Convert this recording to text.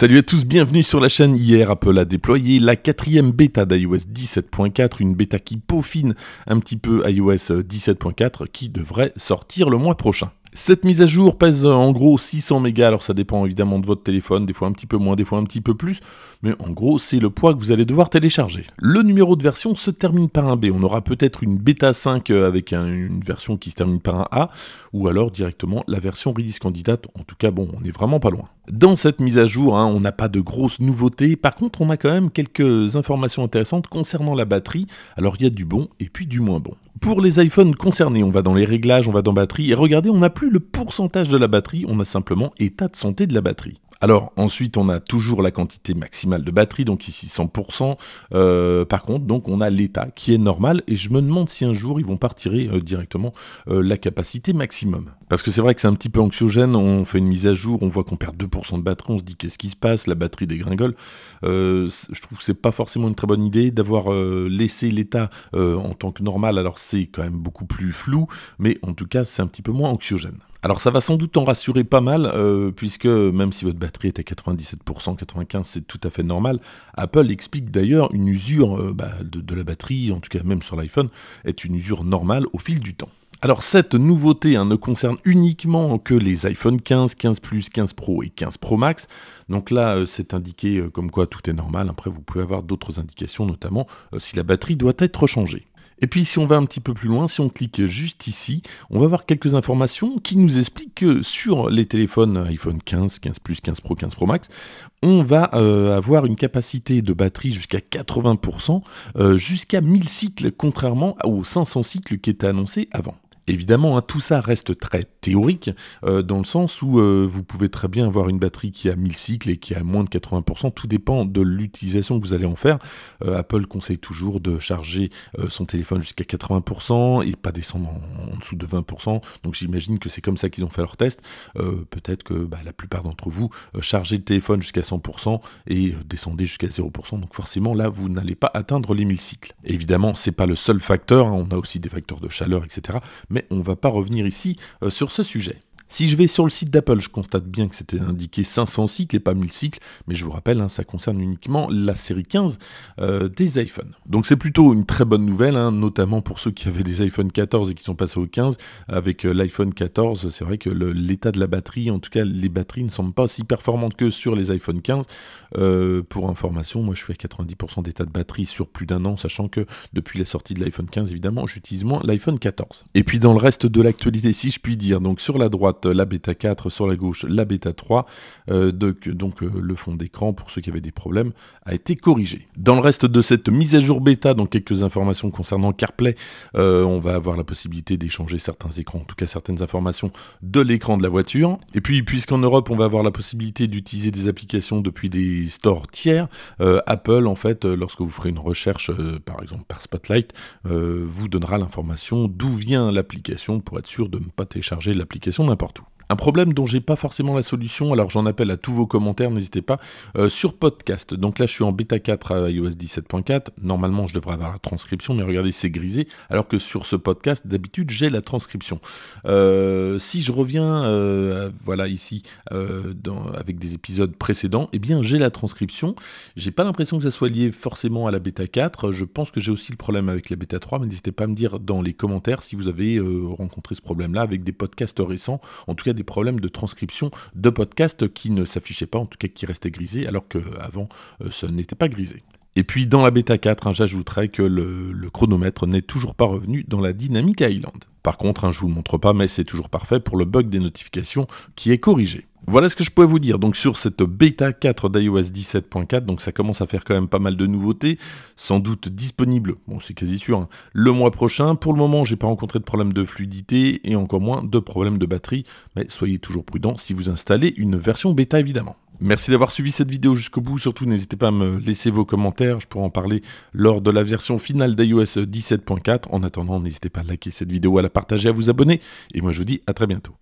Salut à tous, bienvenue sur la chaîne. Hier, Apple a déployé la quatrième bêta d'iOS 17.4, une bêta qui peaufine un petit peu iOS 17.4 qui devrait sortir le mois prochain. Cette mise à jour pèse euh, en gros 600 mégas, alors ça dépend évidemment de votre téléphone, des fois un petit peu moins, des fois un petit peu plus, mais en gros c'est le poids que vous allez devoir télécharger. Le numéro de version se termine par un B, on aura peut-être une bêta 5 euh, avec une version qui se termine par un A, ou alors directement la version Redis Candidate, en tout cas bon, on n'est vraiment pas loin. Dans cette mise à jour, hein, on n'a pas de grosses nouveautés, par contre on a quand même quelques informations intéressantes concernant la batterie, alors il y a du bon et puis du moins bon. Pour les iPhones concernés, on va dans les réglages, on va dans batterie, et regardez, on n'a plus le pourcentage de la batterie, on a simplement état de santé de la batterie. Alors ensuite on a toujours la quantité maximale de batterie, donc ici 100%. Euh, par contre donc on a l'état qui est normal et je me demande si un jour ils vont partir euh, directement euh, la capacité maximum. Parce que c'est vrai que c'est un petit peu anxiogène, on fait une mise à jour, on voit qu'on perd 2% de batterie, on se dit qu'est-ce qui se passe, la batterie dégringole. je trouve que c'est pas forcément une très bonne idée d'avoir laissé l'état en tant que normal, alors c'est quand même beaucoup plus flou, mais en tout cas c'est un petit peu moins anxiogène. Alors ça va sans doute en rassurer pas mal, euh, puisque même si votre batterie est à 97%, 95% c'est tout à fait normal, Apple explique d'ailleurs une usure euh, bah, de, la batterie, en tout cas même sur l'iPhone, est une usure normale au fil du temps. Alors cette nouveauté hein, ne concerne uniquement que les iPhone 15, 15 Plus, 15 Pro et 15 Pro Max. Donc là, euh, c'est indiqué comme quoi tout est normal. Après, vous pouvez avoir d'autres indications, notamment si la batterie doit être changée. Et puis si on va un petit peu plus loin, si on clique juste ici, on va voir quelques informations qui nous expliquent que sur les téléphones iPhone 15, 15 Plus, 15 Pro, 15 Pro Max, on va euh, avoir une capacité de batterie jusqu'à 80%, euh, jusqu'à 1000 cycles, contrairement aux 500 cycles qui étaient annoncés avant. Évidemment, hein, tout ça reste très théorique, euh, dans le sens où euh, vous pouvez très bien avoir une batterie qui a 1000 cycles et qui a moins de 80%, tout dépend de l'utilisation que vous allez en faire. Euh, Apple conseille toujours de charger son téléphone jusqu'à 80% et pas descendre en, dessous de 20%, donc j'imagine que c'est comme ça qu'ils ont fait leur test. Peut-être que bah, la plupart d'entre vous chargez le téléphone jusqu'à 100% et descendez jusqu'à 0%, donc forcément là, vous n'allez pas atteindre les 1000 cycles. Évidemment, c'est pas le seul facteur, hein. on a aussi des facteurs de chaleur, etc mais on ne va pas revenir ici euh, sur ce sujet. Si je vais sur le site d'Apple, je constate bien que c'était indiqué 500 cycles et pas 1000 cycles, mais je vous rappelle, hein, ça concerne uniquement la série 15 euh, des iPhones. Donc c'est plutôt une très bonne nouvelle, hein, notamment pour ceux qui avaient des iPhone 14 et qui sont passés au 15. Avec euh, l'iPhone 14, c'est vrai que l'état de la batterie, en tout cas les batteries ne semblent pas aussi performantes que sur les iPhone 15. Euh, pour information, moi je fais 90% d'état de batterie sur plus d'un an, sachant que depuis la sortie de l'iPhone 15, évidemment, j'utilise moins l'iPhone 14. Et puis dans le reste de l'actualité, si je puis dire, donc sur la droite, la bêta 4, sur la gauche, la bêta 3. donc euh, le fond d'écran, pour ceux qui avaient des problèmes, a été corrigé. Dans le reste de cette mise à jour bêta, donc quelques informations concernant CarPlay, euh, on va avoir la possibilité d'échanger certains écrans, en tout cas certaines informations de l'écran de la voiture. Et puis, puisqu'en Europe, on va avoir la possibilité d'utiliser des applications depuis des stores tiers, euh, Apple, en fait, lorsque vous ferez une recherche, par exemple par Spotlight, vous donnera l'information d'où vient l'application pour être sûr de ne pas télécharger l'application n'importe un problème dont j'ai pas forcément la solution, alors j'en appelle à tous vos commentaires, n'hésitez pas, euh, sur podcast. Donc là, je suis en bêta 4 à iOS 17.4. Normalement, je devrais avoir la transcription, mais regardez, c'est grisé, alors que sur ce podcast, d'habitude, j'ai la transcription. Euh, si je reviens, euh, voilà, ici, dans, avec des épisodes précédents, eh bien, j'ai la transcription. J'ai pas l'impression que ça soit lié forcément à la bêta 4. Je pense que j'ai aussi le problème avec la bêta 3, mais n'hésitez pas à me dire dans les commentaires si vous avez rencontré ce problème-là avec des podcasts récents. En tout cas, des problèmes de transcription de podcast qui ne s'affichaient pas, en tout cas qui restaient grisés, alors qu'avant, euh, euh, ce n'était pas grisé. Et puis dans la bêta 4, hein, j'ajouterai que le, chronomètre n'est toujours pas revenu dans la dynamique Island. Par contre, hein, je ne vous le montre pas, mais c'est toujours parfait pour le bug des notifications qui est corrigé. Voilà ce que je pouvais vous dire. Donc sur cette bêta 4 d'iOS 17.4, donc ça commence à faire quand même pas mal de nouveautés, sans doute disponible, bon c'est quasi sûr, hein, le mois prochain. Pour le moment, j'ai pas rencontré de problème de fluidité et encore moins de problème de batterie, mais soyez toujours prudent si vous installez une version bêta évidemment. Merci d'avoir suivi cette vidéo jusqu'au bout, surtout n'hésitez pas à me laisser vos commentaires, je pourrai en parler lors de la version finale d'iOS 17.4. En attendant, n'hésitez pas à liker cette vidéo, à la partager, à vous abonner, et moi je vous dis à très bientôt.